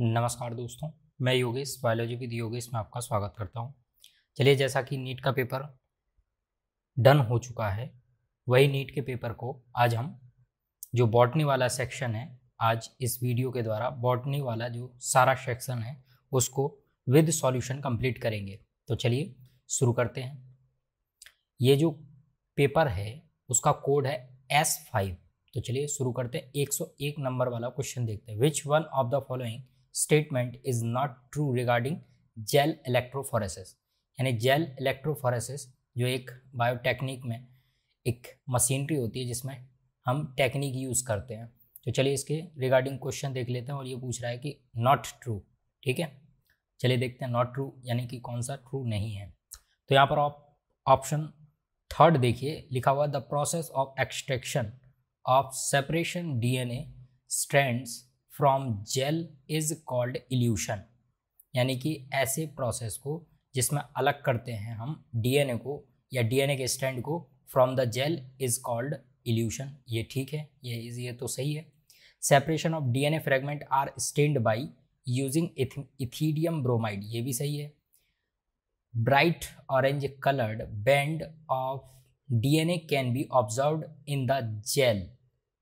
नमस्कार दोस्तों मैं योगेश बायोलॉजी विद योगेश में आपका स्वागत करता हूं चलिए जैसा कि नीट का पेपर डन हो चुका है वही नीट के पेपर को आज हम जो बॉटनी वाला सेक्शन है आज इस वीडियो के द्वारा बॉटनी वाला जो सारा सेक्शन है उसको विद सॉल्यूशन कंप्लीट करेंगे तो चलिए शुरू करते हैं ये जो पेपर है उसका कोड है एस फाइव तो चलिए शुरू करते हैं 101 नंबर वाला क्वेश्चन देखते हैं which one of the following statement is not true regarding gel electrophoresis यानी जेल इलेक्ट्रोफोरेसिस जो एक बायोटेक्निक में एक मशीनरी होती है जिसमें हम टेक्निक यूज़ करते हैं तो चलिए इसके रिगार्डिंग क्वेश्चन देख लेते हैं और ये पूछ रहा है कि नॉट ट्रू ठीक है चलिए देखते हैं नॉट ट्रू यानी कि कौन सा ट्रू नहीं है तो यहाँ पर आप ऑप्शन थर्ड देखिए लिखा हुआ the process of extraction of separation D N A strands from gel is called elution यानी कि ऐसे प्रोसेस को जिसमें अलग करते हैं हम डीएनए को या डीएनए के स्टैंड को from the gel is called elution ये ठीक है ये ये तो सही है separation of DNA fragment are stained by using ethidium bromide ये भी सही है bright orange coloured band of DNA can be observe in the gel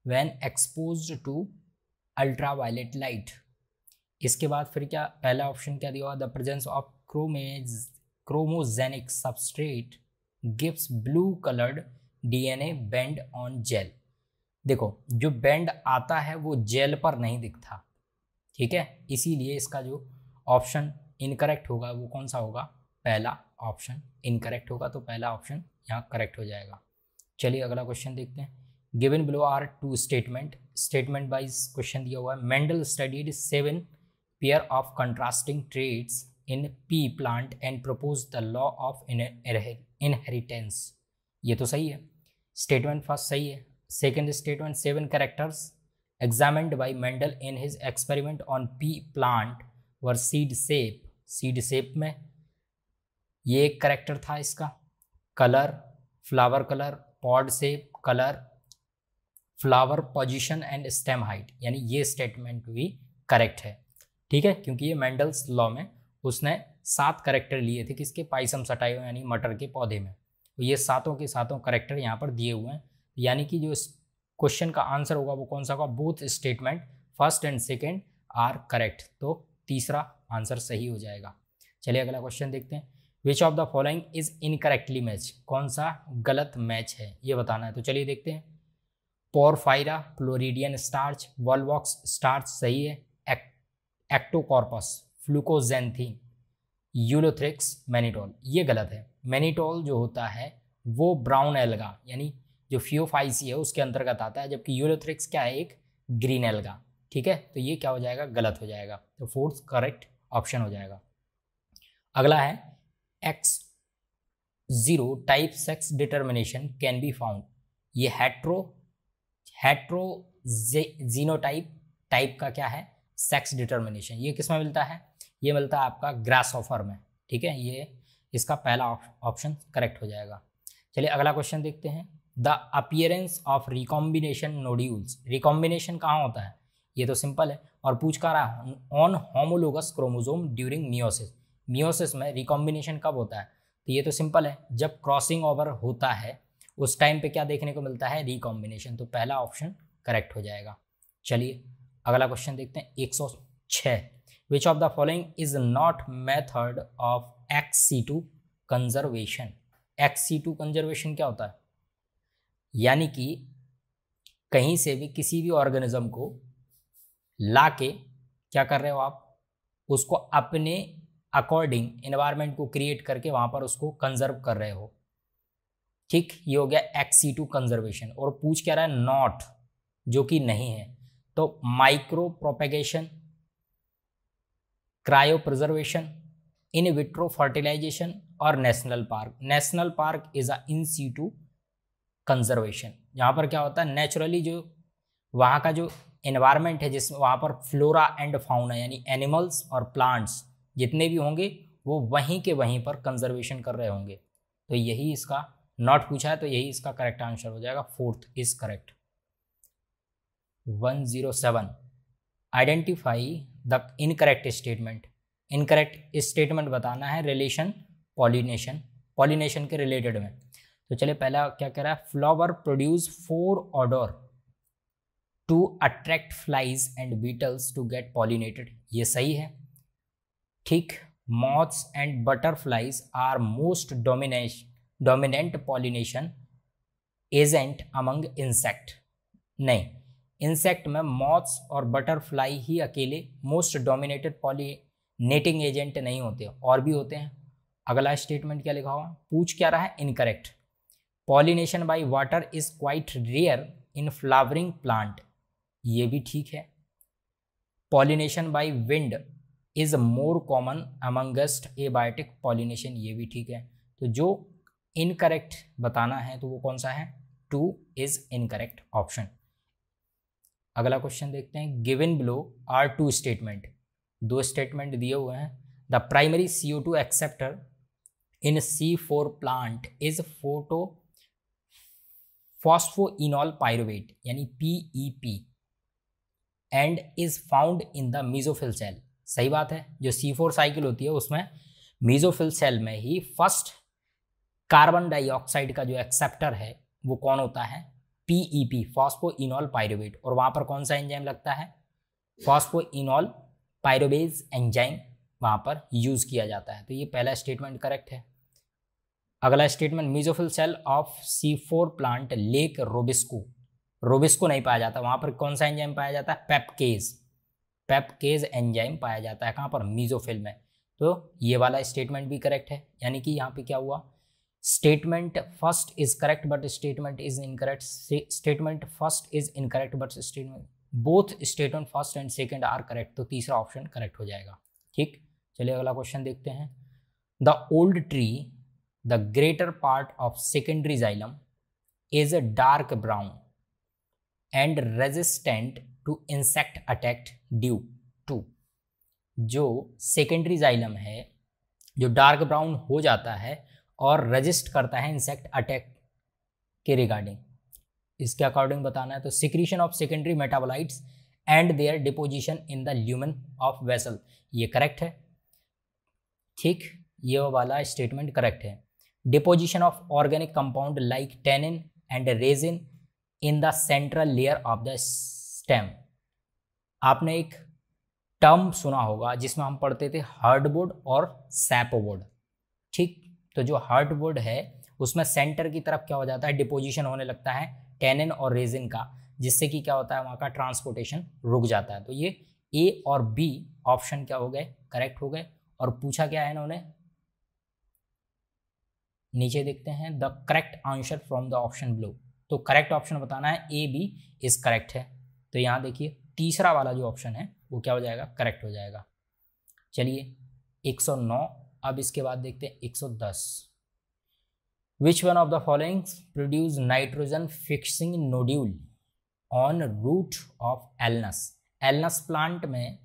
when exposed to ultra violet light इसके बाद फिर क्या पहला ऑप्शन क्या दिया हुआ the presence of chromo chromogenic substrate gives blue coloured DNA bend on gel देखो जो बेंड आता है वो जेल पर नहीं दिखता ठीक है इसीलिए इसका जो ऑप्शन इनकरेक्ट होगा वो कौन सा होगा पहला ऑप्शन इनकरेक्ट होगा तो पहला ऑप्शन यहाँ करेक्ट हो जाएगा चलिए अगला क्वेश्चन देखते हैं given below are two statement statement wise question दिया हुआ है Mendel studied seven pair of contrasting traits in pea plant and propose the law of inheritance ये तो सही है स्टेटमेंट फर्स्ट सही है second statement seven characters examined by Mendel in his experiment on pea plant were seed shape seed shape में ये एक character था इसका colour flower colour pod shape colour flower position and stem height यानी ये statement भी correct है ठीक है क्योंकि ये मेंडल्स लॉ में उसने सात करेक्टर लिए थे किसके पाइसम सटायो यानी मटर के पौधे में तो ये सातों के सातों करेक्टर यहाँ पर दिए हुए हैं यानी कि जो इस क्वेश्चन का आंसर होगा वो कौन सा होगा both statement first and second are correct तो तीसरा आंसर सही हो जाएगा चलिए अगला क्वेश्चन देखते हैं which of the following is incorrectly match कौन सा गलत मैच है ये बताना है तो चलिए देखते हैं Porphyra Floridean starch Volvox starch सही है एक, एक्टोकॉर्पस फ्लूकोजेंथीन यूलोथ्रिक्स मैनीटोल ये गलत है मैनीटोल जो होता है वो ब्राउन एल्गा यानी जो फ्योफाइसी है उसके अंतर्गत आता है जबकि यूलोथ्रिक्स क्या है एक ग्रीन एल्गा ठीक है तो ये क्या हो जाएगा गलत हो जाएगा तो फोर्थ करेक्ट ऑप्शन हो जाएगा अगला है X zero type sex determination can be found ये हेट्रो हेट्रोजीनोटाइप टाइप का क्या है सेक्स डिटर्मिनेशन ये किस में मिलता है ये मिलता है आपका ग्रास ऑफर में ठीक है ये इसका पहला ऑप्शन करेक्ट हो जाएगा चलिए अगला क्वेश्चन देखते हैं the appearance of recombination nodules recombination कहाँ होता है ये तो सिंपल है और पूछ कर रहा on homologous chromosome during meiosis meiosis में रिकॉम्बिनेशन कब होता है तो ये तो सिंपल है जब क्रॉसिंग ओवर होता है उस टाइम पे क्या देखने को मिलता है रिकॉम्बिनेशन तो पहला ऑप्शन करेक्ट हो जाएगा चलिए अगला क्वेश्चन देखते हैं 106 which of the following is not method of ex situ conservation ex situ conservation क्या होता है यानी कि कहीं से भी किसी भी ऑर्गेनिज्म को ला के क्या कर रहे हो आप उसको अपने अकॉर्डिंग एनवायरमेंट को क्रिएट करके वहाँ पर उसको कंजर्व कर रहे हो ठीक ये हो गया एक्स सी टू कंजर्वेशन और पूछ क्या रहा है नॉट जो कि नहीं है तो micro propagation cryo preservation in vitro fertilization और national park national park is a in situ conservation यहाँ पर क्या होता है नेचुरली जो वहाँ का जो इन्वायरमेंट है जिसमें वहाँ पर फ्लोरा एंड फाउना यानी एनिमल्स और प्लांट्स जितने भी होंगे वो वहीं के वहीं पर कंजर्वेशन कर रहे होंगे तो यही इसका नॉट पूछा है तो यही इसका करेक्ट आंसर हो जाएगा fourth is correct one zero seven identify the incorrect statement incorrect statement बताना है रिलेशन पॉलिनेशन पॉलिनेशन के रिलेटेड में तो चलिए पहला क्या कह रहा है flower produce foul odour to attract flies and beetles to get pollinated ये सही है ठीक moths and butterflies are most domination dominant pollination agent among insect नहीं इंसेक्ट में मॉथ्स और बटरफ्लाई ही अकेले मोस्ट डोमिनेटेड पॉलिनेटिंग एजेंट नहीं होते और भी होते हैं अगला स्टेटमेंट क्या लिखा हुआ पूछ क्या रहा है incorrect pollination by water is quite rare in flowering plant ये भी ठीक है pollination by wind is more common amongst abiotic pollination ये भी ठीक है तो जो इनकरेक्ट बताना है तो वो कौन सा है टू इज इनकरेक्ट ऑप्शन अगला क्वेश्चन देखते हैं given below are two statement दो स्टेटमेंट दिए हुए हैं the primary C O two acceptor in C four plant is फोटो इनॉल पायरुवेट यानी P E P and is found in the mesophyll cell सही बात है जो सी फोर साइकिल होती है उसमें मीजोफिल सेल में ही फर्स्ट कार्बन डाइऑक्साइड का जो एक्सेप्टर है वो कौन होता है पीईपी इनॉल पायरोवेट और वहां पर कौन सा एंजाइम लगता है इनॉल पायरोबेज एंजाइम वहां पर यूज़ किया जाता है तो ये पहला स्टेटमेंट करेक्ट है अगला statement mesophyll cell of C four plant lack rubisco rubisco नहीं पाया जाता वहां पर कौन सा एंजाइम पाया जाता है पेपकेज पेपकेज एंजाइम पाया जाता है कहां पर मीजोफिल में तो ये वाला स्टेटमेंट भी करेक्ट है यानी कि यहाँ पे क्या हुआ statement first is correct but statement is in incorrect statement first is in correct but statement both statement first and second are correct तो तीसरा ऑप्शन करेक्ट हो जाएगा ठीक चलिए अगला क्वेश्चन देखते हैं the old tree the greater part of secondary xylem is a dark brown and resistant to insect attacked due to जो सेकेंडरी जाइलम है जो डार्क ब्राउन हो जाता है और रजिस्ट करता है इंसेक्ट अटैक के रिगार्डिंग इसके अकॉर्डिंग बताना है तो secretion of secondary metabolites and their deposition in the lumen of vessel ये करेक्ट है ठीक ये वाला स्टेटमेंट करेक्ट है deposition of organic compound like tannin and resin in the central layer of the stem आपने एक टर्म सुना होगा जिसमें हम पढ़ते थे हार्डवुड और सैपोबोर्ड ठीक तो जो हार्डवुड है उसमें सेंटर की तरफ क्या हो जाता है डिपोजिशन होने लगता है टेनिन और रेजिन का जिससे कि क्या होता है वहाँ का ट्रांसपोर्टेशन रुक जाता है तो ये ए और बी ऑप्शन क्या हो गए करेक्ट हो गए और पूछा क्या है इन्होंने नीचे देखते हैं the correct answer from the option below तो करेक्ट ऑप्शन बताना है ए बी इज करेक्ट है तो यहाँ देखिए तीसरा वाला जो ऑप्शन है वो क्या हो जाएगा करेक्ट हो जाएगा चलिए 109 अब इसके बाद देखते हैं 110 which one of the following produce nitrogen fixing nodule on root of Alnus Alnus plant में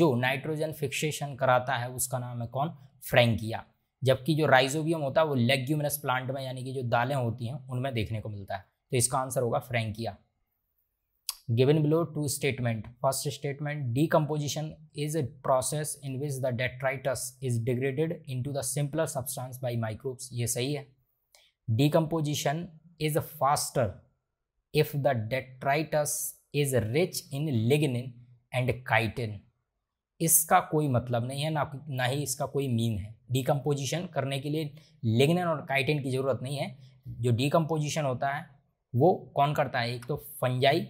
जो नाइट्रोजन फिक्सेशन कराता है उसका नाम है कौन फ्रेंकिया जबकि जो राइजोबियम होता है वो लेग्यूमिनस प्लांट में यानी कि जो दालें होती हैं उनमें देखने को मिलता है तो इसका आंसर होगा Frankia given below two statement first statement decomposition is a process in which the detritus is degraded into the simpler substance by microbes ये सही है decomposition is faster if the detritus is rich in lignin and chitin इसका कोई मतलब नहीं है ना ना ही इसका कोई मीन है डिकम्पोजिशन करने के लिए लिग्नन और काइटिन की ज़रूरत नहीं है जो डिकम्पोजिशन होता है वो कौन करता है एक तो फंजाई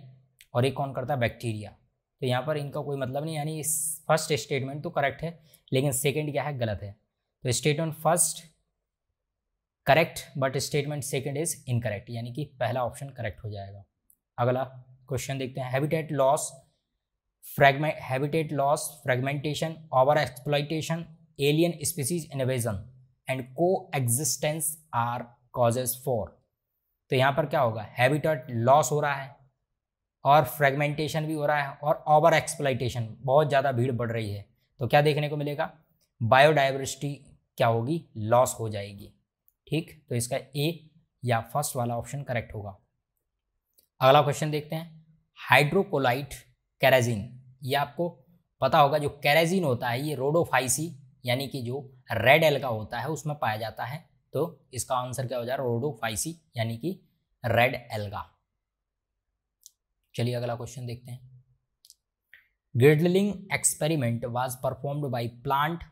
और एक कौन करता है बैक्टीरिया तो यहाँ पर इनका कोई मतलब नहीं यानी फर्स्ट स्टेटमेंट तो करेक्ट है लेकिन सेकेंड क्या है गलत है तो statement first correct but statement second is incorrect यानी कि पहला ऑप्शन करेक्ट हो जाएगा अगला क्वेश्चन देखते हैं habitat loss fragment habitat loss fragmentation over exploitation alien species invasion and coexistence are causes for तो यहाँ पर क्या होगा हैबिटेट लॉस हो रहा है और फ्रेगमेंटेशन भी हो रहा है और ओवर एक्सप्लाइटेशन बहुत ज़्यादा भीड़ बढ़ रही है तो क्या देखने को मिलेगा बायोडाइवर्सिटी क्या होगी लॉस हो जाएगी ठीक तो इसका ए या फर्स्ट वाला ऑप्शन करेक्ट होगा अगला क्वेश्चन देखते हैं हाइड्रोकोलाइट कैराजीन ये आपको पता होगा जो कैरेजिन होता है ये रोडोफाइसी यानी कि जो रेड एल का होता है उसमें पाया जाता है तो इसका आंसर क्या हो जा रहा है रोडोफाइसी यानी कि रेड एल्गा चलिए अगला क्वेश्चन देखते हैं girdling experiment was performed by plant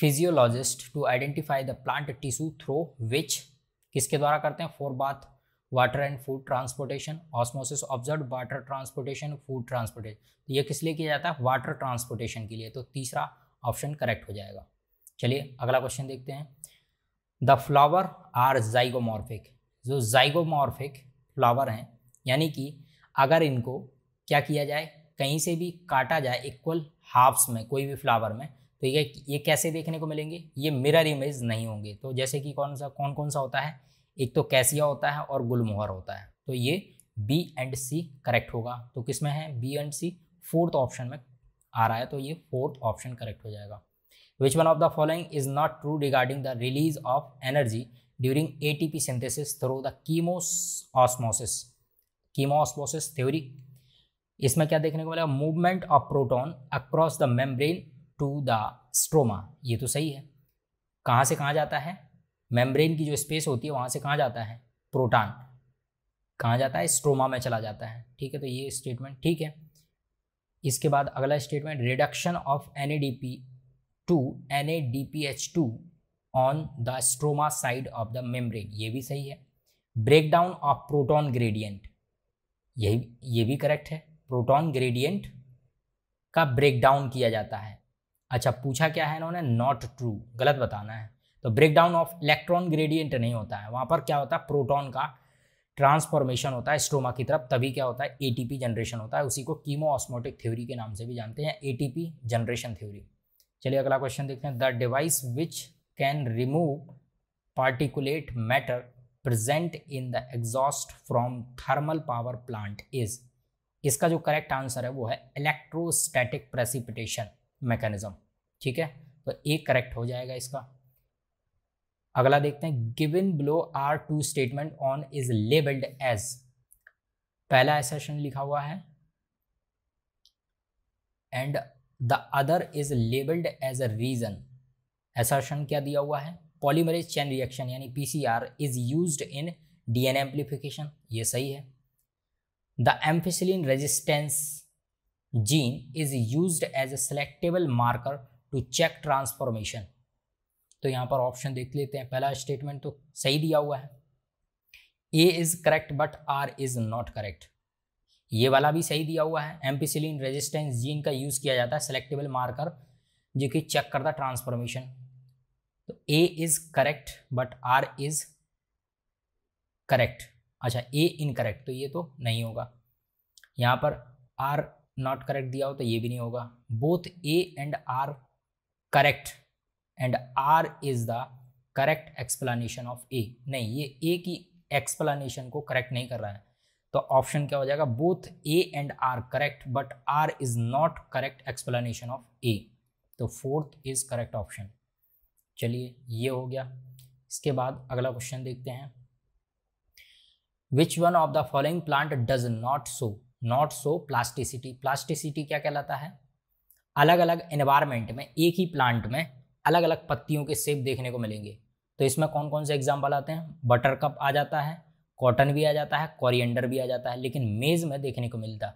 physiologist to identify the plant tissue through which किसके द्वारा करते हैं for both water and food transportation osmosis observe water transportation food transportation तो ये किस लिए किया जाता है वाटर ट्रांसपोर्टेशन के लिए तो तीसरा ऑप्शन करेक्ट हो जाएगा चलिए अगला क्वेश्चन देखते हैं द फ्लावर आर जाइगोमॉर्फिक जो जाइगोमॉर्फिक फ्लावर हैं यानी कि अगर इनको क्या किया जाए कहीं से भी काटा जाए इक्वल हाफ्स में कोई भी फ्लावर में तो ये ये कैसे देखने को मिलेंगे ये मिरर इमेज नहीं होंगे तो जैसे कि कौन सा कौन कौन सा होता है एक तो कैसिया होता है और गुलमोहर होता है तो ये बी एंड सी करेक्ट होगा तो किस में है B and C fourth option में आ रहा है तो ये फोर्थ ऑप्शन करेक्ट हो जाएगा which one of the following is not true regarding the release of energy during A T P synthesis through the कीमोस ऑस्मोसिस कीमोस्पोसिस थ्योरी इसमें क्या देखने को मिला movement of proton across the membrane to the stroma ये तो सही है कहाँ से कहाँ जाता है मेम्ब्रेन की जो स्पेस होती है वहाँ से कहाँ जाता है प्रोटॉन कहाँ जाता है स्ट्रोमा में चला जाता है ठीक है तो ये स्टेटमेंट ठीक है इसके बाद अगला statement reduction of N A D P to N A D P H two on the stroma side of the membrane ये भी सही है ब्रेकडाउन ऑफ प्रोटॉन ग्रेडियंट यही ये भी करेक्ट है प्रोटॉन ग्रेडियंट का ब्रेक डाउन किया जाता है अच्छा पूछा क्या है इन्होंने नॉट ट्रू गलत बताना है तो break down of electron gradient नहीं होता है वहाँ पर क्या होता है प्रोटॉन का ट्रांसफॉर्मेशन होता है स्ट्रोमा की तरफ तभी क्या होता है पी जनरेशन होता है उसी को कीमो ऑस्मोटिक थ्योरी के नाम से भी जानते हैं पी जनरेशन थ्योरी चलिए अगला क्वेश्चन देखते हैं the device which can remove particulate matter present in the exhaust from thermal power plant is इसका जो करेक्ट आंसर है वो है इलेक्ट्रोस्टैटिक प्रेसिपिटेशन मैकेनिज्म ठीक है तो एक करेक्ट हो जाएगा इसका अगला देखते हैं given below are two statement on is labelled as पहला एसेशन लिखा हुआ है and the other is labelled as a reason assertion क्या दिया हुआ है पॉलीमरेज चैन रिएक्शन यानी P C R is use in D N amplification ये सही है the ampicillin resistance gene is use as a selectable marker to check transformation तो यहाँ पर ऑप्शन देख लेते हैं पहला स्टेटमेंट तो सही दिया हुआ है A is correct but R is not correct ये वाला भी सही दिया हुआ है एम्पिसिलिन रेजिस्टेंस जीन का यूज़ किया जाता है सेलेक्टेबल मार्कर जो कि चेक करता ट्रांसफॉर्मेशन तो A is correct but R is correct अच्छा ए इनकरेक्ट तो ये तो नहीं होगा यहाँ पर आर नॉट करेक्ट दिया हो तो ये भी नहीं होगा both A and R correct and R is the correct explanation of A नहीं ये ए की एक्सप्लानीशन को करेक्ट नहीं कर रहा है तो ऑप्शन क्या हो जाएगा both A and R correct but R is not correct explanation of A तो फोर्थ इज करेक्ट ऑप्शन चलिए ये हो गया इसके बाद अगला क्वेश्चन देखते हैं which one of the following plant does not show not show plasticity plasticity क्या कहलाता है अलग अलग एनवायरमेंट में एक ही प्लांट में अलग अलग पत्तियों के सेप देखने को मिलेंगे तो इसमें कौन कौन से एग्जाम्पल आते हैं बटर कप आ जाता है कॉटन भी आ जाता है कॉरियंडर भी आ जाता है लेकिन मेज़ में देखने को मिलता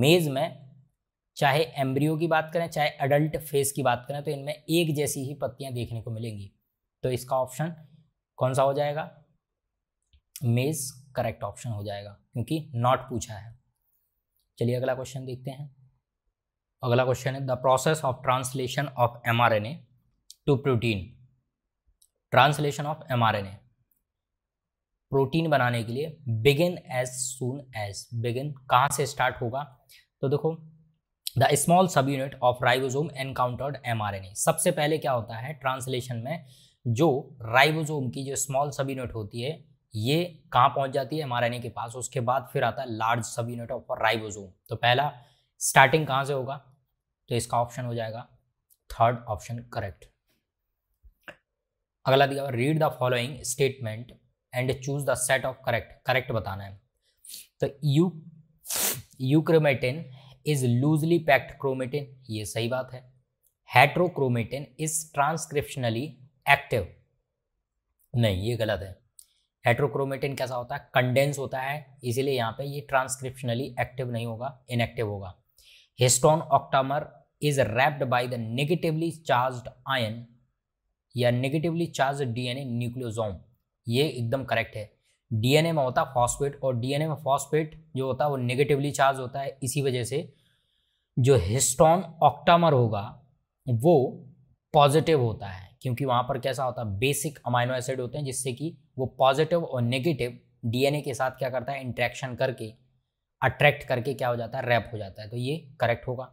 मेज़ में चाहे एम्ब्रियो की बात करें चाहे अडल्ट फेस की बात करें तो इनमें एक जैसी ही पत्तियां देखने को मिलेंगी तो इसका ऑप्शन कौन सा हो जाएगा मेज़ करेक्ट ऑप्शन हो जाएगा क्योंकि नॉट पूछा है चलिए अगला क्वेश्चन देखते हैं अगला क्वेश्चन है the process of translation of M R N A to protein translation of M R N A protein बनाने के लिए begin as soon as begin कहाँ से स्टार्ट होगा तो देखो the small sub unit of ribosome encountered mRNA सबसे पहले क्या होता है ट्रांसलेशन में जो राइबोसोम की जो स्मॉल सब यूनिट होती है ये कहाँ पहुँच जाती है एमआरएनए के पास उसके बाद फिर आता है लार्ज सब यूनिट ऑफ राइबोसोम तो पहला स्टार्टिंग कहाँ से होगा तो इसका ऑप्शन हो जाएगा थर्ड ऑप्शन करेक्ट अगला दिया read the following statement and choose the set of correct correct बताना है तो you euchromatin is loosely packed chromatin ये सही बात है हेट्रोक्रोमेटिन इज ट्रांसक्रिप्शनली एक्टिव नहीं ये गलत है हेट्रोक्रोमेटिन कैसा होता है कंडेंस होता है इसीलिए यहाँ पे ये ट्रांसक्रिप्शनली एक्टिव नहीं होगा इनएक्टिव होगा histone octamer is wrapped by the negatively charge ion या नेगेटिवली चार्ज डीएनए न्यूक्लियोजोम ये एकदम करेक्ट है डीएनए में होता है फॉस्फेट और डीएनए में फॉस्फेट जो होता है वो नेगेटिवली चार्ज होता है इसी वजह से जो हिस्टोन ऑक्टामर होगा वो पॉजिटिव होता है क्योंकि वहाँ पर कैसा होता है बेसिक अमाइनो एसिड होते हैं जिससे कि वो पॉजिटिव और नेगेटिव डीएनए के साथ क्या करता है इंट्रैक्शन करके अट्रैक्ट करके क्या हो जाता है रैप हो जाता है तो ये करेक्ट होगा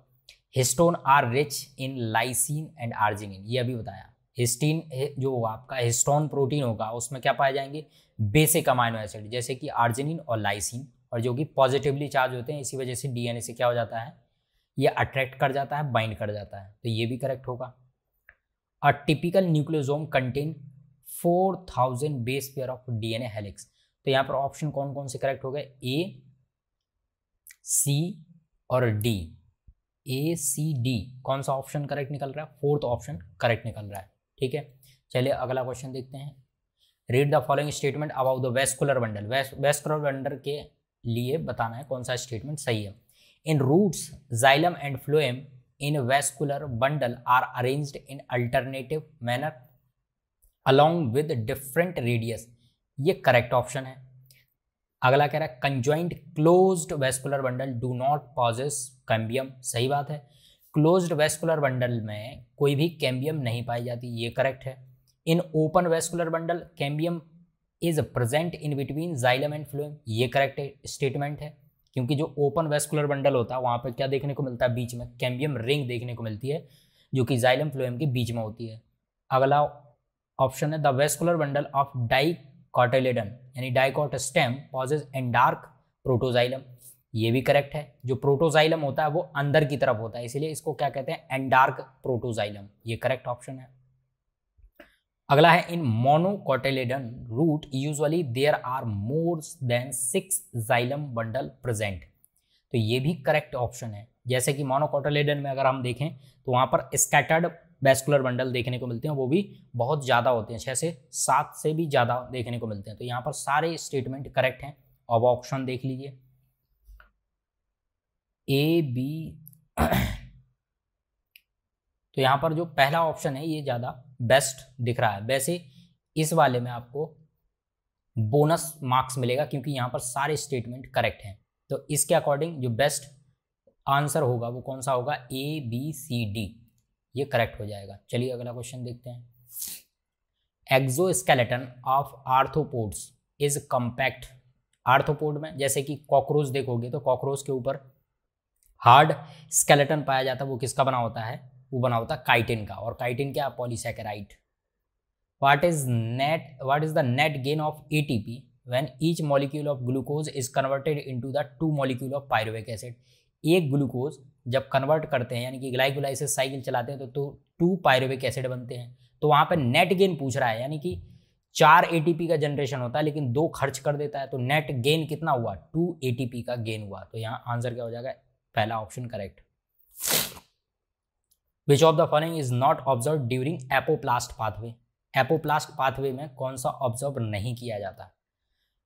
histone are rich in lysine and arginine ये अभी बताया हिस्टीन जो होगा आपका हिस्टोन प्रोटीन होगा उसमें क्या पाए जाएंगे बेसिक अमाइनो एसिड जैसे कि आर्जिनिन और लाइसिन और जो कि पॉजिटिवली चार्ज होते हैं इसी वजह से डीएनए से क्या हो जाता है ये अट्रैक्ट कर जाता है बाइंड कर जाता है तो ये भी करेक्ट होगा a typical nucleosome contain four thousand base pair of DNA helix तो यहाँ पर ऑप्शन कौन कौन से करेक्ट हो गए ए सी और डी ए सी डी कौन सा ऑप्शन करेक्ट निकल रहा है फोर्थ ऑप्शन करेक्ट निकल रहा है ठीक है चलिए अगला क्वेश्चन देखते हैं read the following statement about the vascular bundle vascular bundle के लिए बताना है कौन सा स्टेटमेंट सही है in roots xylem and phloem in vascular bundle are are in alternative manner along with different radius ये करेक्ट ऑप्शन है अगला कह रहा है conjoint closed vascular bundle do not possess cambium सही बात है क्लोज्ड वेस्कुलर बंडल में कोई भी कैम्बियम नहीं पाई जाती ये करेक्ट है in open vascular bundle cambium is present in between xylem and phloem ये करेक्ट स्टेटमेंट है क्योंकि जो ओपन वेस्कुलर बंडल होता है वहाँ पर क्या देखने को मिलता है बीच में कैम्बियम रिंग देखने को मिलती है जो कि जाइलम फ्लोएम के बीच में होती है अगला ऑप्शन है the vascular bundle of dicotyledon यानी dicot stem possess dark protoxylem ये भी करेक्ट है जो प्रोटोजाइलम होता है वो अंदर की तरफ होता है इसीलिए इसको क्या कहते हैं एंडार्क प्रोटोजाइलम ये करेक्ट ऑप्शन है अगला है in monocotyledon root usually there are more than six xylem bundle present तो ये भी करेक्ट ऑप्शन है जैसे कि मोनोकोटेलेडन में अगर हम देखें तो वहाँ पर स्कैटर्ड वेस्कुलर बंडल देखने को मिलते हैं वो भी बहुत ज़्यादा होते हैं छः से सात से भी ज़्यादा देखने को मिलते हैं तो यहाँ पर सारे स्टेटमेंट करेक्ट हैं अब ऑप्शन देख लीजिए ए बी तो यहाँ पर जो पहला ऑप्शन है ये ज़्यादा बेस्ट दिख रहा है वैसे इस वाले में आपको बोनस मार्क्स मिलेगा क्योंकि यहाँ पर सारे स्टेटमेंट करेक्ट हैं तो इसके अकॉर्डिंग जो बेस्ट आंसर होगा वो कौन सा होगा ए बी सी डी ये करेक्ट हो जाएगा चलिए अगला क्वेश्चन देखते हैं skeleton of arthropods is compact arthropod में जैसे कि कॉकरोच देखोगे तो कॉकरोच के ऊपर हार्ड स्केलेटन पाया जाता है वो किसका बना होता है वो बना होता है काइटिन का और काइटिन क्या polysaccharide what is net what is the net gain of A T P when each molecule of glucose is converted into the two molecule of pyruvic acid एक ग्लूकोज जब कन्वर्ट करते हैं यानी कि glycolysis cycle चलाते हैं तो to pyruvic acid बनते हैं तो वहाँ पर नेट गेन पूछ रहा है यानी कि चार ए टी पी का जनरेशन होता है लेकिन दो खर्च कर देता है तो नेट गेन कितना हुआ टू ए का गेन हुआ तो यहाँ आंसर क्या हो जाएगा पहला option correct which of the following is not observe during apoplast pathway apoplast pathway में कौन सा ऑब्जर्व नहीं किया जाता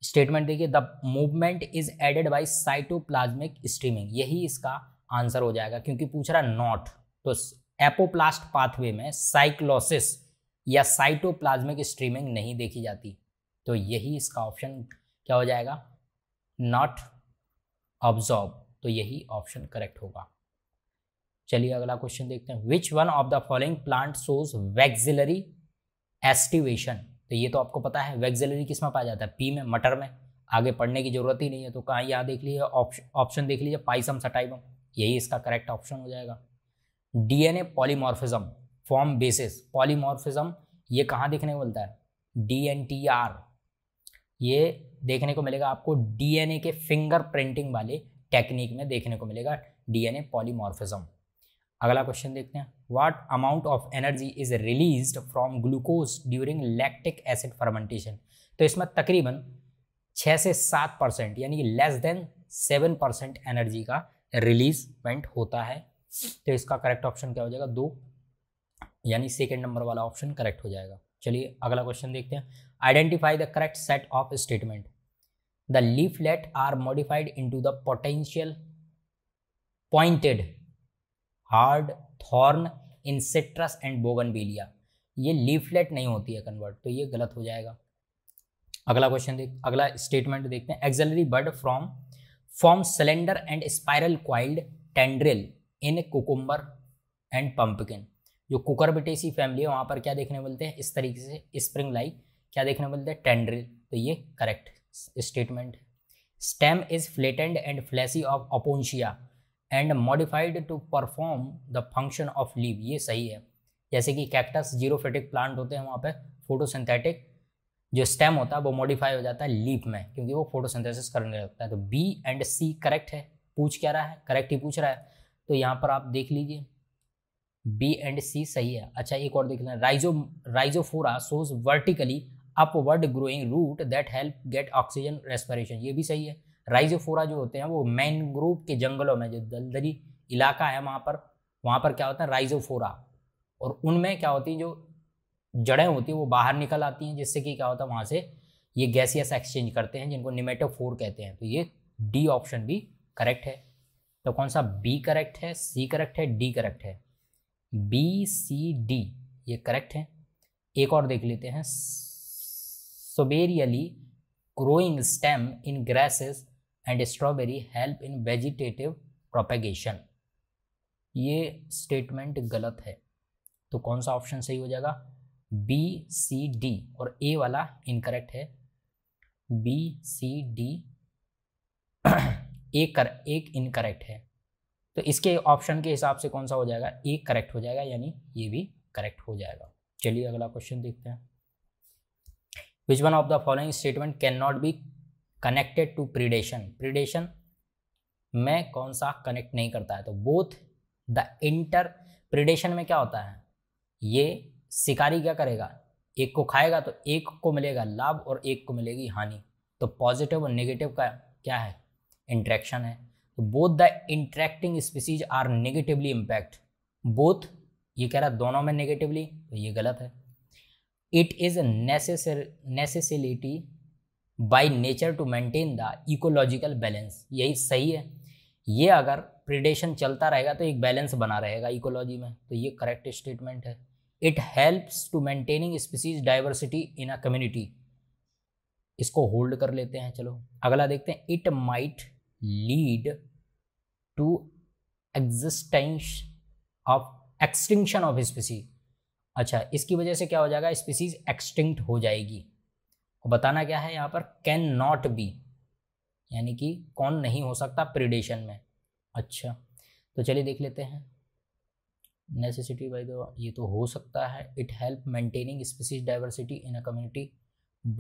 स्टेटमेंट देखिए the movement is aided by cytoplasmic streaming यही इसका आंसर हो जाएगा क्योंकि पूछ रहा नॉट तो एपोप्लास्ट पाथवे में साइक्लोसिस या साइटोप्लाज्मिक स्ट्रीमिंग नहीं देखी जाती तो यही इसका ऑप्शन क्या हो जाएगा नॉट ऑब्जॉर्व तो यही ऑप्शन करेक्ट होगा चलिए अगला क्वेश्चन देखते हैं which one of the following plant shows vexillary aestivation तो ये तो आपको पता है वैक्सिलरी किस में पाया जाता है पी में मटर में आगे पढ़ने की जरूरत ही नहीं है तो कहाँ यहाँ देख लीजिए ऑप्शन देख लीजिए पाइसम सटाइबम यही इसका करेक्ट ऑप्शन हो जाएगा DNA polymorphism form basis polymorphism ये कहाँ देखने को मिलता है आर ये देखने को मिलेगा आपको डीएनए के फिंगर प्रिंटिंग वाले टेक्निक में देखने को मिलेगा डीएनए पॉलीमॉर्फिज्म अगला क्वेश्चन देखते हैं what amount of energy is release from glucose during lactic acid fermentation तो इसमें तकरीबन छः से सात परसेंट यानी less than seven percent energy का रिलीजमेंट होता है तो इसका करेक्ट ऑप्शन क्या हो जाएगा दो यानी सेकेंड नंबर वाला ऑप्शन करेक्ट हो जाएगा चलिए अगला क्वेश्चन देखते हैं identify the correct set of statement the leaflet are modified to the potential pointed hard thorn in citrus and bougainvillea ये लीफलेट नहीं होती है कन्वर्ट तो ये गलत हो जाएगा अगला क्वेश्चन देख अगला स्टेटमेंट देखते हैं axillary bud from form cylinder and spiral coiled tendril in cucumber and pumpkin जो कुकरबिटेसी फैमिली है वहाँ पर क्या देखने मिलते हैं इस तरीके से स्प्रिंग लाइक क्या देखने मिलते हैं टेंड्रिल तो ये correct statement stem is flattened and fleshy of Opuntia and modified to perform the function of leave ये सही है जैसे कि कैक्टस जीरोफेटिक प्लांट होते हैं वहाँ पे फोटोसिंथेटिक जो स्टेम होता है वो मॉडिफाई हो जाता है लीप में क्योंकि वो फोटोसिंथेसिस करने लगता है तो बी एंड सी करेक्ट है पूछ क्या रहा है करेक्ट ही पूछ रहा है तो यहाँ पर आप देख लीजिए बी एंड सी सही है अच्छा एक और देख लें rhizo Rhizophora shows vertically upward growing root that help get oxygen respiration ये भी सही है राइजोफोरा जो होते हैं वो मैनग्रोव के जंगलों में जो दलदली इलाका है वहाँ पर वहाँ पर क्या होता है राइजोफोरा और उनमें क्या होती है जो जड़ें होती हैं वो बाहर निकल आती हैं जिससे कि क्या होता है वहाँ से ये गैसियस एक्सचेंज करते हैं जिनको निमेटोफोर कहते हैं तो ये डी ऑप्शन भी करेक्ट है तो कौन सा बी करेक्ट है सी करेक्ट है डी करेक्ट है बी सी डी ये करेक्ट है एक और देख लेते हैं subaerially growing stem in grasses and strawberry help in vegetative propagation ये स्टेटमेंट गलत है तो कौन सा ऑप्शन सही हो जाएगा बी सी डी और ए वाला इनकरेक्ट है बी सी डी ए कर एक इनकरेक्ट है तो इसके ऑप्शन के हिसाब से कौन सा हो जाएगा ए करेक्ट हो जाएगा यानी ये भी करेक्ट हो जाएगा चलिए अगला क्वेश्चन देखते हैं which one of the following statement can not be connected to predation predation में कौन सा कनेक्ट नहीं करता है तो बोथ द इंटर प्रीडेशन में क्या होता है ये शिकारी क्या करेगा एक को खाएगा तो एक को मिलेगा लाभ और एक को मिलेगी हानि तो पॉजिटिव और नेगेटिव का क्या है इंट्रैक्शन है तो both the interacting species are negatively impact both ये कह रहा दोनों में नेगेटिवली तो ये गलत है it is necessary necessity by nature to maintain the ecological balance यही सही है ये अगर प्रिडेशन चलता रहेगा तो एक बैलेंस बना रहेगा इकोलॉजी में तो ये करेक्ट स्टेटमेंट है it helps to maintaining species diversity in a community इसको होल्ड कर लेते हैं चलो अगला देखते हैं it might lead to existence of extinction of species अच्छा इसकी वजह से क्या हो जाएगा स्पीसीज एक्सटिंक्ट हो जाएगी और बताना क्या है यहाँ पर कैन नॉट बी यानी कि कौन नहीं हो सकता प्रिडेशन में अच्छा तो चलिए देख लेते हैं नेसेसिटी बाई द ये तो हो सकता है it help maintaining species diversity in a community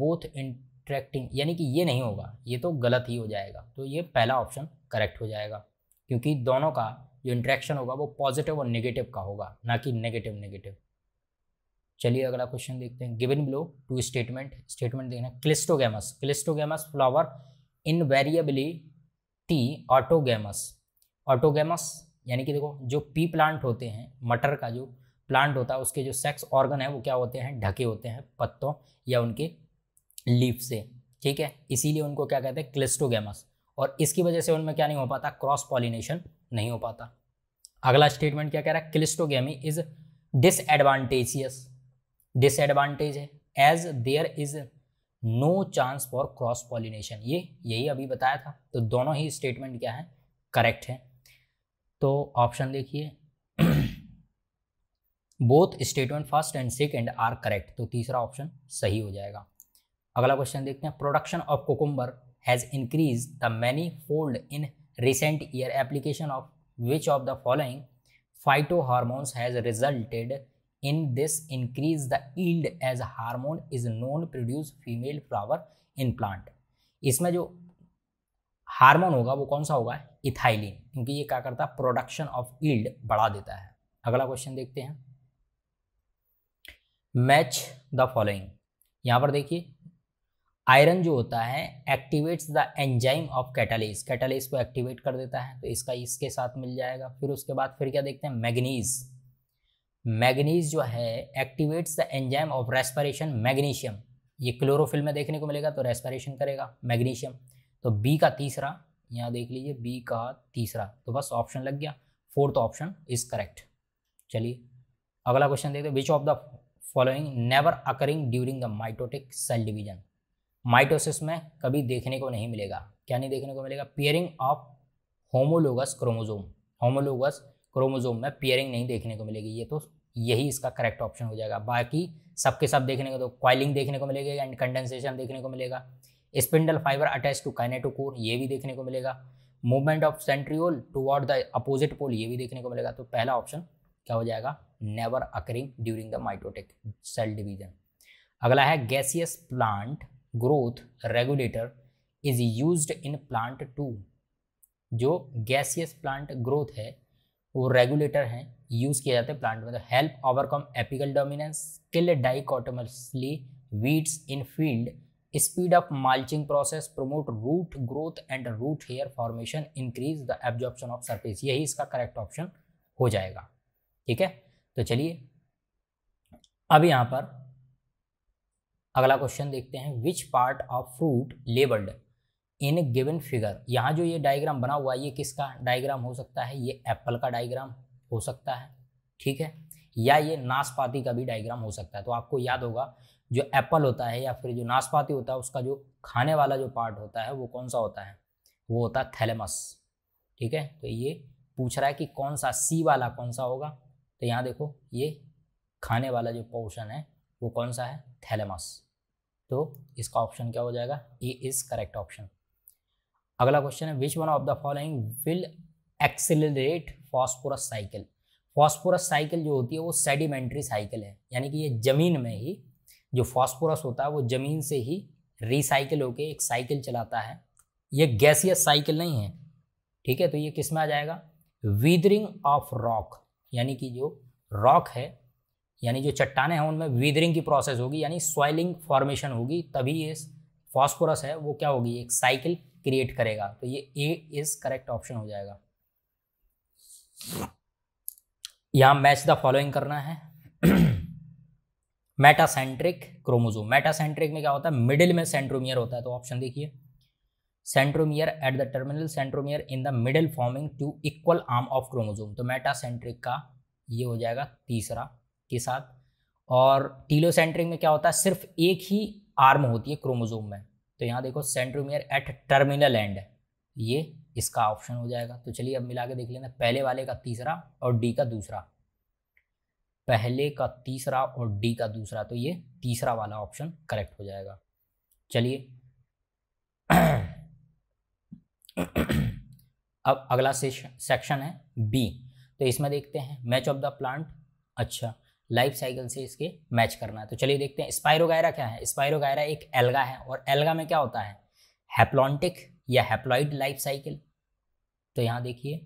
both interacting यानी कि ये नहीं होगा ये तो गलत ही हो जाएगा तो ये पहला ऑप्शन करेक्ट हो जाएगा क्योंकि दोनों का जो इंट्रैक्शन होगा वो पॉजिटिव और नेगेटिव का होगा ना कि नेगेटिव नेगेटिव चलिए अगला क्वेश्चन देखते हैं given below two statement statement देखना क्लिस्टोगेमस क्लिस्टोगेमस फ्लावर टी ऑटोगेमस ऑटोगेमस यानी कि देखो जो पी प्लांट होते हैं मटर का जो प्लांट होता है उसके जो सेक्स ऑर्गन है वो क्या होते हैं ढके होते हैं पत्तों या उनके लीफ से ठीक है इसीलिए उनको क्या कहते हैं क्लिस्टोगेमस और इसकी वजह से उनमें क्या नहीं हो पाता क्रॉस पॉलिनेशन नहीं हो पाता अगला स्टेटमेंट क्या कह रहा है क्लिस्टोगेमी इज डिसएडवांटेजियस डिसएडवांटेज है as there is no chance for cross pollination ये यही अभी बताया था तो दोनों ही स्टेटमेंट क्या है करेक्ट है तो ऑप्शन देखिए both statement first and second are correct तो तीसरा ऑप्शन सही हो जाएगा अगला क्वेश्चन देखते हैं production of cucumber has increase the many fold in recent year application of which of the following phyto hormones has resulted in this increase the yield as hormone is known produce female flower in plant इसमें जो hormone होगा वो कौन सा होगा ethylene क्योंकि ये क्या करता है प्रोडक्शन ऑफ ईल्ड बढ़ा देता है अगला क्वेश्चन देखते हैं मैच द फॉलोइंग यहाँ पर देखिए आयरन जो होता है activates the enzyme of catalase catalase को एक्टिवेट कर देता है तो इसका इसके साथ मिल जाएगा फिर उसके बाद फिर क्या देखते हैं मैग्नीज़ मैग्नीज जो है activates the enzyme of respiration magnesium ये क्लोरोफिल में देखने को मिलेगा तो रेस्पिरेशन करेगा मैग्नीशियम तो बी का तीसरा यहाँ देख लीजिए बी का तीसरा तो बस ऑप्शन लग गया फोर्थ ऑप्शन इज करेक्ट चलिए अगला क्वेश्चन देखते हैं which of the following never occurring during the mitotic cell division mitosis में कभी देखने को नहीं मिलेगा क्या नहीं देखने को मिलेगा pairing of homologous chromosome homologous chromosome में पेयरिंग नहीं देखने को मिलेगी ये तो यही इसका करेक्ट ऑप्शन हो जाएगा बाकी सबके सब देखने को तो क्वाइलिंग देखने को मिलेगी एंड कंडेंसेशन देखने को मिलेगा spindle fibre attach to kinetochore ये भी देखने को मिलेगा movement of centriole toward the opposite pole ये भी देखने को मिलेगा तो पहला ऑप्शन क्या हो जाएगा never occurring during the mitotic cell division अगला है gaseous plant growth regulator is use in plant to जो गैसियस प्लांट ग्रोथ है वो रेगुलेटर हैं यूज़ किया जाता है प्लांट में तो help overcome apical dominance kill dichotomously weeds in field speed of mulching process promote root growth and root hair formation increase the absorption of surface यही इसका करेक्ट ऑप्शन हो जाएगा ठीक है तो चलिए अब यहाँ पर अगला क्वेश्चन देखते हैं which part of fruit labelled in a given figure यहाँ जो ये डायग्राम बना हुआ है ये किसका डायग्राम हो सकता है ये एप्पल का डायग्राम हो सकता है ठीक है या ये नाशपाती का भी डायग्राम हो सकता है तो आपको याद होगा जो एप्पल होता है या फिर जो नाशपाती होता है उसका जो खाने वाला जो पार्ट होता है वो कौन सा होता है वो होता है थैलेमस ठीक है तो ये पूछ रहा है कि कौन सा सी वाला कौन सा होगा तो यहाँ देखो ये खाने वाला जो पोर्शन है वो कौन सा है थैलेमस तो इसका ऑप्शन क्या हो जाएगा ए इज़ करेक्ट ऑप्शन अगला क्वेश्चन है which one of the following will accelerate phosphorus cycle phosphorus cycle जो होती है वो सेडिमेंट्री साइकिल है यानी कि ये ज़मीन में ही जो फॉस्फोरस होता है वो ज़मीन से ही रिसाइकिल होकर एक साइकिल चलाता है ये गैसियस साइकिल नहीं है ठीक है तो ये किस में आ जाएगा वीदरिंग ऑफ रॉक यानी कि जो रॉक है यानी जो चट्टाने हैं उनमें वीदरिंग की प्रोसेस होगी यानी सॉइलिंग फॉर्मेशन होगी तभी ये फॉस्फोरस है वो क्या होगी एक साइकिल क्रिएट करेगा तो ये ए इज करेक्ट ऑप्शन हो जाएगा यहां मैच द फॉलोइंग करना है मेटासेंट्रिक क्रोमोजोम मेटासेंट्रिक में क्या होता है मिडिल में सेंट्रोमियर होता है तो ऑप्शन देखिए centromere at the terminal centromere in the middle forming two equal arm of chromosome तो मेटासेंट्रिक का ये हो जाएगा तीसरा के साथ और टीलोसेंट्रिक में क्या होता है सिर्फ एक ही आर्म होती है क्रोमोजोम में तो यहाँ देखो सेंट्रोमियर एट टर्मिनल एंड ये इसका ऑप्शन हो जाएगा तो चलिए अब मिला के देख लेना पहले वाले का तीसरा और डी का दूसरा पहले का तीसरा और डी का दूसरा तो ये तीसरा वाला ऑप्शन करेक्ट हो जाएगा चलिए अब अगला सेक्शन है बी तो इसमें देखते हैं मैच ऑफ द प्लांट अच्छा लाइफ साइकिल से इसके मैच करना है तो चलिए देखते हैं स्पायरोगायरा क्या है स्पायरोगायरा एक एल्गा है और एल्गा में क्या होता है हैप्लॉन्टिक या हैप्लॉइड लाइफ साइकिल तो यहाँ देखिए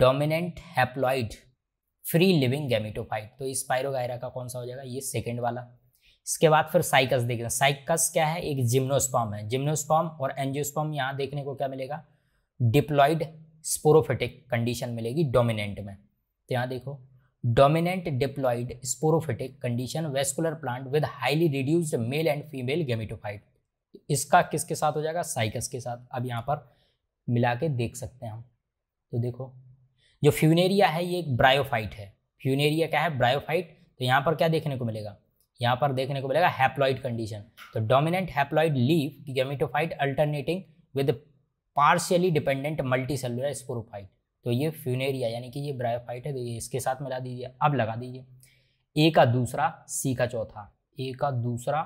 dominant haploid free living gametophyte तो इस का कौन सा हो जाएगा ये सेकेंड वाला इसके बाद फिर साइकस देखते हैं साइकस क्या है एक जिम्नोस्पॉम है जिम्नोस्पॉम और एनजियोस्पॉम यहाँ देखने को क्या मिलेगा डिप्लॉइड स्पोरोफिटिक कंडीशन मिलेगी डोमिनेंट में तो यहाँ देखो dominant diploid sporophytic condition vascular plant with highly reduced male and female gametophyte इसका किसके साथ हो जाएगा साइकस के साथ अब यहाँ पर मिला के देख सकते हैं हम तो देखो जो फ्यूनेरिया है ये एक ब्रायोफाइट है फ्यूनेरिया क्या है ब्रायोफाइट तो यहाँ पर क्या देखने को मिलेगा यहाँ पर देखने को मिलेगा हैप्लॉइड कंडीशन तो dominant haploid leave gametophyte alternating with partially dependent multi cellular sporophyte तो ये फ्यूनेरिया यानी कि ये ब्रायोफाइट है तो ये इसके साथ मिला दीजिए अब लगा दीजिए ए का दूसरा सी का चौथा ए का दूसरा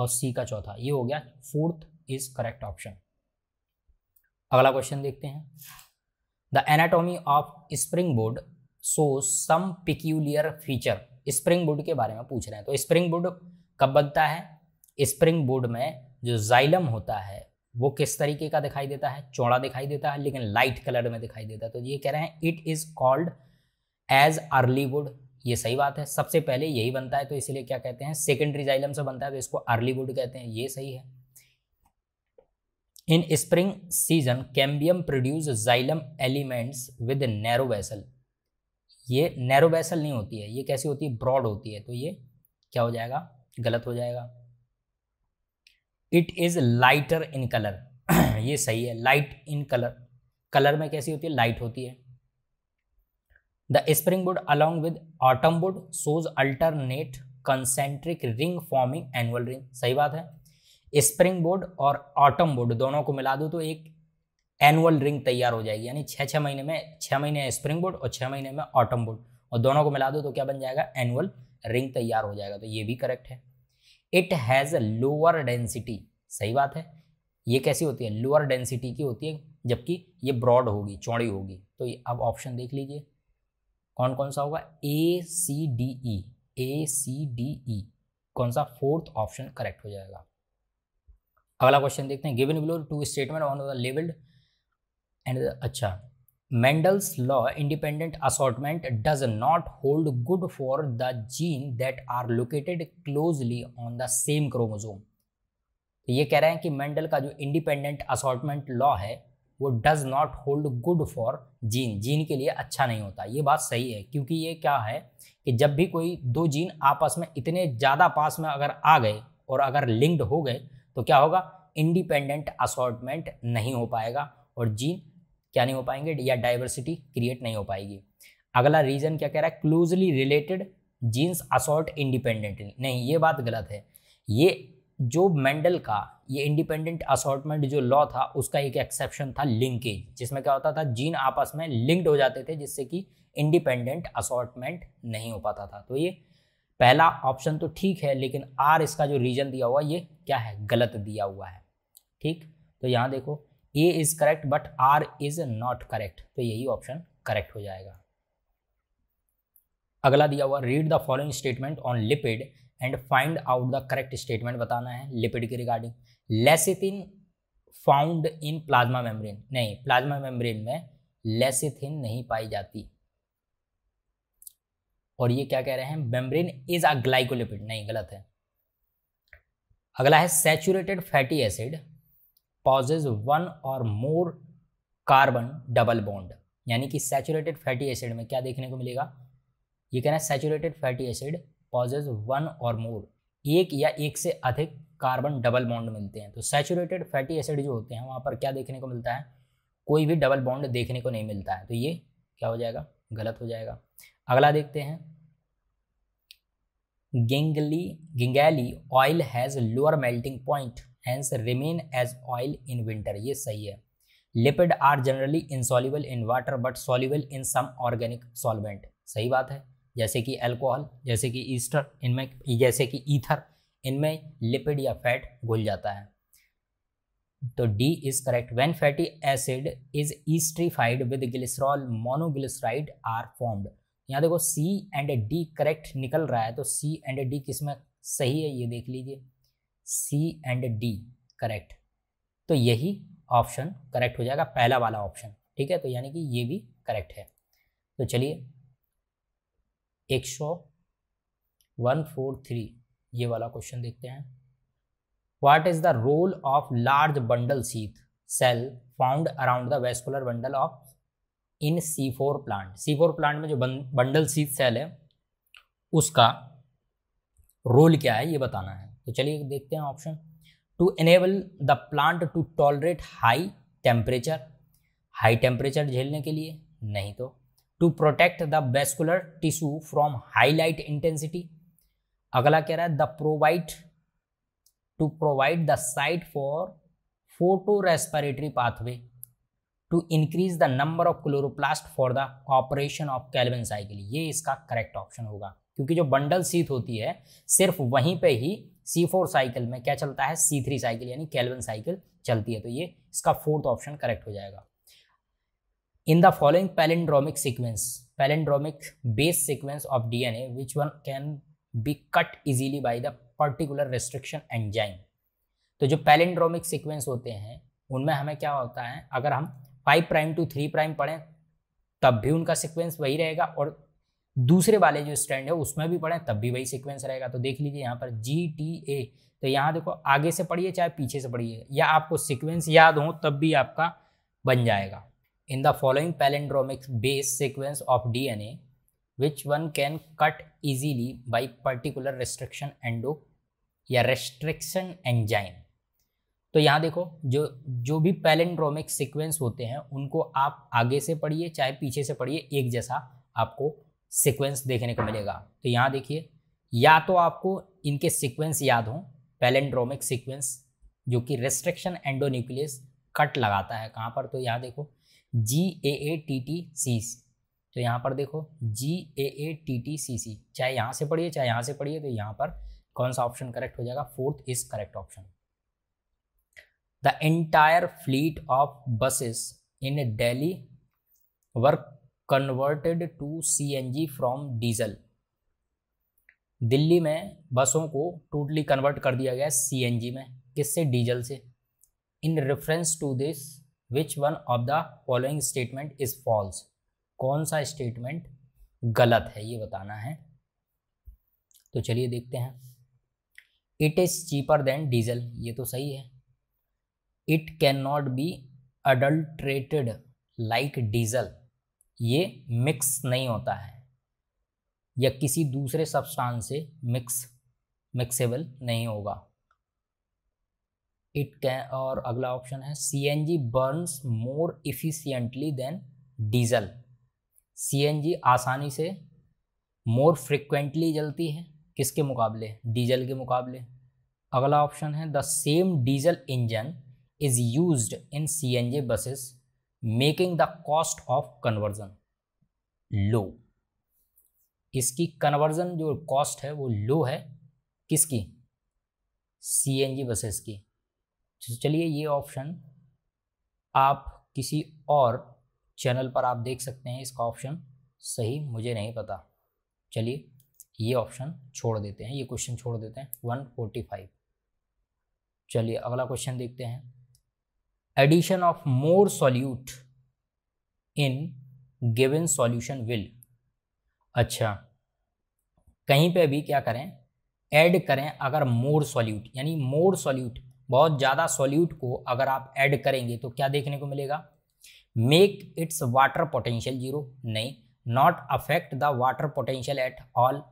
और सी का चौथा ये हो गया फोर्थ इज करेक्ट ऑप्शन अगला क्वेश्चन देखते हैं the anatomy of spring board so some peculiar feature spring board के बारे में पूछ रहे हैं तो स्प्रिंग बोर्ड कब बनता है स्प्रिंग बोर्ड में जो जाइलम होता है वो किस तरीके का दिखाई देता है चौड़ा दिखाई देता है लेकिन लाइट कलर में दिखाई देता है तो ये कह रहे हैं it is called as early wood ये सही बात है सबसे पहले यही बनता है तो इसीलिए क्या कहते हैं सेकेंडरी जाइलम से बनता है तो इसको अर्ली वुड कहते हैं ये सही है in spring season cambium produce xylem elements with narrow vessel ये नैरो वेसल नहीं होती है ये कैसी होती है ब्रॉड होती है तो ये क्या हो जाएगा गलत हो जाएगा it is lighter in colour ये सही है लाइट इन कलर कलर में कैसी होती है लाइट होती है the spring wood along with autumn wood shows alternate concentric ring forming annual ring सही बात है स्प्रिंग बोर्ड और ऑटम बोर्ड दोनों को मिला दो तो एक एनुअल रिंग तैयार हो जाएगी यानी छः छः महीने में छः महीने स्प्रिंग बोर्ड और छः महीने में ऑटम बोर्ड और दोनों को मिला दो तो क्या बन जाएगा एनुअल रिंग तैयार हो जाएगा तो ये भी करेक्ट है इट हैज़ लोअर डेंसिटी सही बात है ये कैसी होती है लोअर डेंसिटी की होती है जबकि ये ब्रॉड होगी चौड़ी होगी तो ये अब ऑप्शन देख लीजिए कौन e। e। कौन सा होगा ए सी डी ई ए सी डी ई कौन सा फोर्थ ऑप्शन करेक्ट हो जाएगा अगला क्वेश्चन देखते हैं given below two statement on the labelled and अच्छा Mendel's law independent assortment does not hold good for the gene that are located closely on the same chromosome तो ये कह रहे हैं कि मेंडल का जो इंडिपेंडेंट असॉटमेंट लॉ है वो does not hold good for gene gene के लिए अच्छा नहीं होता ये बात सही है क्योंकि ये क्या है कि जब भी कोई दो जीन आपस में इतने ज़्यादा पास में अगर आ गए और अगर लिंक्ड हो गए तो क्या होगा इंडिपेंडेंट असॉटमेंट नहीं हो पाएगा और जीन क्या नहीं हो पाएंगे या डाइवर्सिटी क्रिएट नहीं हो पाएगी अगला रीज़न क्या कह रहा है closely related genes assort independently नहीं ये बात गलत है ये जो मेंडल का ये इंडिपेंडेंट असॉर्टमेंट जो लॉ था उसका एक एक्सेप्शन था लिंकेज जिसमें क्या होता था जीन आपस में लिंक्ड हो जाते थे जिससे कि इंडिपेंडेंट असॉर्टमेंट नहीं हो पाता था तो ये पहला ऑप्शन तो ठीक है लेकिन आर इसका जो रीजन दिया हुआ ये क्या है गलत दिया हुआ है ठीक तो यहाँ देखो A is correct but R is not correct तो यही ऑप्शन करेक्ट हो जाएगा अगला दिया हुआ read the following statement on lipid and find out the correct statement बताना है लिपिड के regarding lecithin found in plasma membrane नहीं प्लाज्मा मेम्ब्रेन में लेसिथिन नहीं पाई जाती और ये क्या कह रहे हैं मेम्ब्रेन इज अ ग्लाइकोलिपिड नहीं गलत है अगला है saturated fatty acid possess one or more carbon double bond यानी कि सैचुरेटेड फैटी एसिड में क्या देखने को मिलेगा ये कहना है saturated fatty acid possess one or more एक या एक से अधिक कार्बन डबल बॉन्ड मिलते हैं तो सैचुरेटेड फैटी एसिड जो होते हैं वहाँ पर क्या देखने को मिलता है कोई भी डबल बॉन्ड देखने को नहीं मिलता है तो ये क्या हो जाएगा गलत हो जाएगा अगला देखते हैं gingelly gingelly oil has lower melting point hence remain as oil in winter ये सही है lipid are generally insoluble in water but soluble in some organic solvent सही बात है जैसे कि अल्कोहल जैसे कि ईस्टर इनमें जैसे कि ईथर इनमें लिपिड या फैट घुल जाता है तो D is correct when fatty acid is esterified with glycerol monoglyceride are formed यहाँ देखो सी एंड डी करेक्ट निकल रहा है तो सी एंड डी किस में सही है ये देख लीजिए सी एंड डी करेक्ट तो यही ऑप्शन करेक्ट हो जाएगा पहला वाला ऑप्शन ठीक है तो यानी कि ये भी करेक्ट है तो चलिए एक सौ वन फोर थ्री ये वाला क्वेश्चन देखते हैं what is the role of large bundle sheath cell found around the vascular bundle of in C four plant C four plant में जो बंडल सीथ सेल है उसका रोल क्या है ये बताना है तो चलिए देखते हैं option to enable the plant to tolerate high temperature high temperature झेलने के लिए नहीं तो to protect the vascular tissue from high light intensity अगला कह रहा है the provide to provide the site for photo respiratory pathway to increase the number of chloroplast for the operation of Calvin cycle ये इसका correct option होगा क्योंकि जो bundle sheath होती है सिर्फ वहीं पे ही सी फोर साइकिल में क्या चलता है सी थ्री साइकिल यानी कैलवन साइकिल चलती है तो ये इसका फोर्थ ऑप्शन करेक्ट हो जाएगा in the following palindromic sequence palindromic base sequence of D N A which one can be cut easily by the particular restriction enzyme तो जो पैलेंड्रोमिक सीक्वेंस होते हैं उनमें हमें क्या होता है अगर हम five prime to three prime पढ़ें तब भी उनका सीक्वेंस वही रहेगा और दूसरे वाले जो स्टैंड है उसमें भी पढ़ें तब भी वही सिक्वेंस रहेगा तो देख लीजिए यहाँ पर जी टी ए तो यहाँ देखो आगे से पढ़िए चाहे पीछे से पढ़िए या आपको सिक्वेंस याद हो तब भी आपका बन जाएगा in the following palindromics base sequence of D N A which one can cut easily by particular restriction endo या रेस्ट्रिक्शन एंजाइम तो यहाँ देखो जो जो भी पैलेंड्रोमिक सिक्वेंस होते हैं उनको आप आगे से पढ़िए चाहे पीछे से पढ़िए एक जैसा आपको सीक्वेंस देखने को मिलेगा तो यहाँ देखिए या तो आपको इनके सीक्वेंस याद हों पैलेंड्रोमिक सीक्वेंस जो कि रेस्ट्रिक्शन एंडोन्यूक्लियस कट लगाता है कहाँ पर तो यहाँ देखो जी ए ए टी टी सी तो यहाँ पर देखो जी ए ए टी टी सी सी चाहे यहाँ से पढ़िए चाहे यहाँ से पढ़िए तो यहाँ पर कौन सा ऑप्शन करेक्ट हो जाएगा fourth is correct option the entire fleet of buses in Delhi work converted to CNG from diesel Delhi में बसों को टोटली कन्वर्ट कर दिया गया सीएनजी में किससे डीजल से in reference to this which one of the following statement is false कौन सा स्टेटमेंट गलत है ये बताना है तो चलिए देखते हैं it is cheaper than diesel ये तो सही है it can not be adulterated like diesel ये मिक्स नहीं होता है या किसी दूसरे सब्सटेंस से मिक्स मिक्सेबल नहीं होगा इट कैन और अगला ऑप्शन है C N G burns more efficiently than diesel C N G आसानी से मोर फ्रिक्वेंटली जलती है किसके मुकाबले डीजल के मुकाबले अगला ऑप्शन है the same diesel engine is use in C N G buses making the cost of conversion low इसकी कन्वर्जन जो कॉस्ट है वो लो है किसकी सी एन जी बसेस की तो चलिए ये ऑप्शन आप किसी और चैनल पर आप देख सकते हैं इसका ऑप्शन सही मुझे नहीं पता चलिए ये ऑप्शन छोड़ देते हैं ये क्वेश्चन छोड़ देते हैं वन फोर्टी फाइव चलिए अगला क्वेश्चन देखते हैं addition of more solute in given solution will अच्छा कहीं पे भी क्या करें ऐड करें अगर मोर सॉल्यूट यानी मोर सॉल्यूट बहुत ज़्यादा सॉल्यूट को अगर आप ऐड करेंगे तो क्या देखने को मिलेगा make its water potential zero नहीं not affect the water potential at all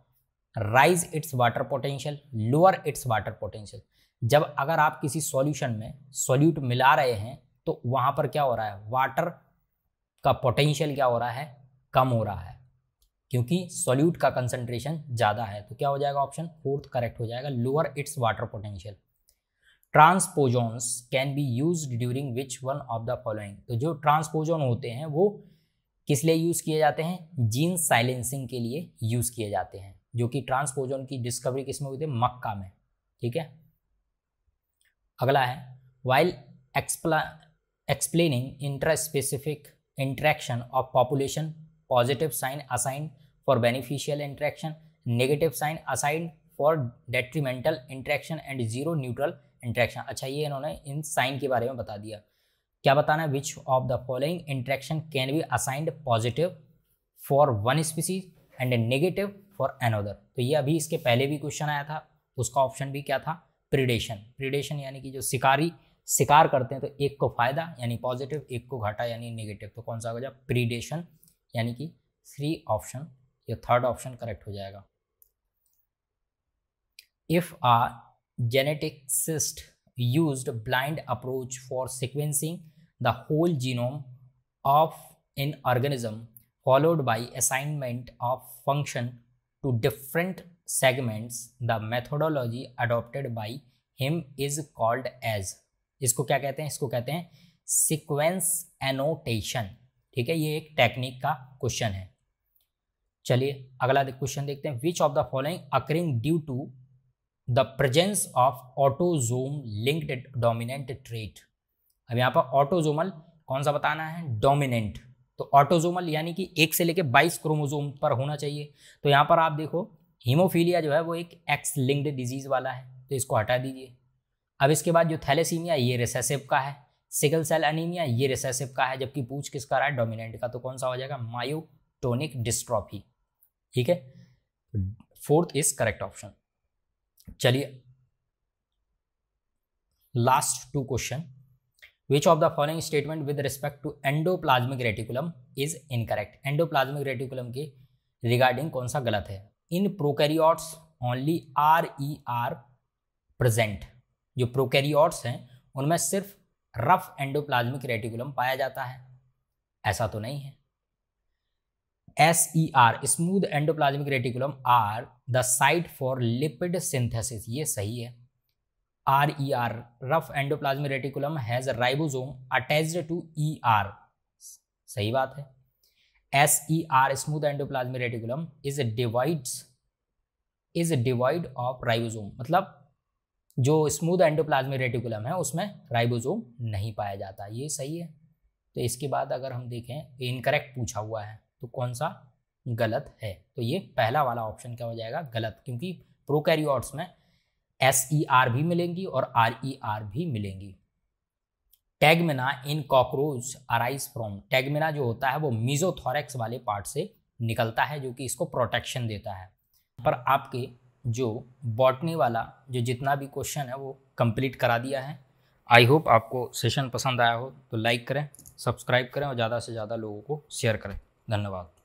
raise its water potential lower its water potential जब अगर आप किसी सॉल्यूशन में सॉल्यूट मिला रहे हैं तो वहाँ पर क्या हो रहा है वाटर का पोटेंशियल क्या हो रहा है कम हो रहा है क्योंकि सॉल्यूट का कंसंट्रेशन ज़्यादा है तो क्या हो जाएगा ऑप्शन फोर्थ करेक्ट हो जाएगा lower its water potential transposons can be use during which one of the following तो जो ट्रांसपोजोन होते हैं वो किस लिए यूज़ किए जाते हैं जीन साइलेंसिंग के लिए यूज़ किए जाते हैं जो कि ट्रांसपोजोन की डिस्कवरी किस में हुई थी मक्का में ठीक है अगला है while expla explaining inter specific interaction of population positive sign assigned for beneficial interaction negative sign assigned for detrimental interaction and zero neutral interaction अच्छा ये इन्होंने इन साइन के बारे में बता दिया क्या बताना है which of the following interaction can be assigned positive for one species and negative for another तो ये अभी इसके पहले भी क्वेश्चन आया था उसका ऑप्शन भी क्या था प्रिडेशन प्रिडेशन यानी कि जो शिकारी शिकार करते हैं तो एक को फायदा यानी पॉजिटिव एक को घाटा यानी नेगेटिव तो कौन सा हो जाए प्रीडेशन यानी कि थ्री ऑप्शन या थर्ड ऑप्शन करेक्ट हो जाएगा इफ आ सिस्ट use blind approach for sequencing the whole genome of an organism followed by assignment of function to different segments the methodology adopted by him is called as इसको क्या कहते हैं इसको कहते हैं सिक्वेंस एनोटेशन ठीक है ये एक टेक्निक का क्वेश्चन है चलिए अगला क्वेश्चन देखते हैं which of the following occurring due to the presence of autosome linked dominant trait अब यहाँ पर ऑटोजोमल कौन सा बताना है डोमिनेंट तो ऑटोजोमल यानी कि एक से लेके 22 क्रोमोजोम पर होना चाहिए तो यहाँ पर आप देखो हीमोफीलिया जो है वो एक एक्स लिंक्ड डिजीज़ वाला है तो इसको हटा दीजिए अब इसके बाद जो थैलेसीमिया ये रिसेसिव का है सिकल सेल अनीमिया ये रिसेसिव का है जबकि पूछ किसका रहा है डोमिनेंट का तो कौन सा हो जाएगा मायोटोनिक डिस्ट्रॉफी ठीक है फोर्थ इज करेक्ट ऑप्शन चलिए last two question which of the following statement with respect to endoplasmic reticulum is incorrect endoplasmic reticulum के रिगार्डिंग कौन सा गलत है इन प्रोकैरियोट्स ओनली आर ई आर प्रेजेंट जो प्रोकैरियोट्स हैं उनमें सिर्फ रफ एंडोप्लाज्मिक रेटिकुलम पाया जाता है ऐसा तो नहीं है S E R smooth endoplasmic reticulum are the site for lipid synthesis ये सही है R E R rough endoplasmic reticulum has ribosome attached to E R सही बात है E R e endoplasmic reticulum is is divides is divide of ribosome मतलब जो smooth endoplasmic reticulum है उसमें राइबोसोम नहीं पाया जाता ये सही है तो इसके बाद अगर हम देखें इनकरेक्ट पूछा हुआ है तो कौन सा गलत है तो ये पहला वाला ऑप्शन क्या हो जाएगा गलत क्योंकि प्रोकैरियोट्स में एस ई आर भी मिलेंगी और आर ई आर भी मिलेंगी tegmina in cockroach arise from tegmina जो होता है वो मीजोथोरैक्स वाले पार्ट से निकलता है जो कि इसको प्रोटेक्शन देता है पर आपके जो बॉटनी वाला जो जितना भी क्वेश्चन है वो कंप्लीट करा दिया है आई होप आपको सेशन पसंद आया हो तो लाइक करें सब्सक्राइब करें और ज़्यादा से ज़्यादा लोगों को शेयर करें धन्यवाद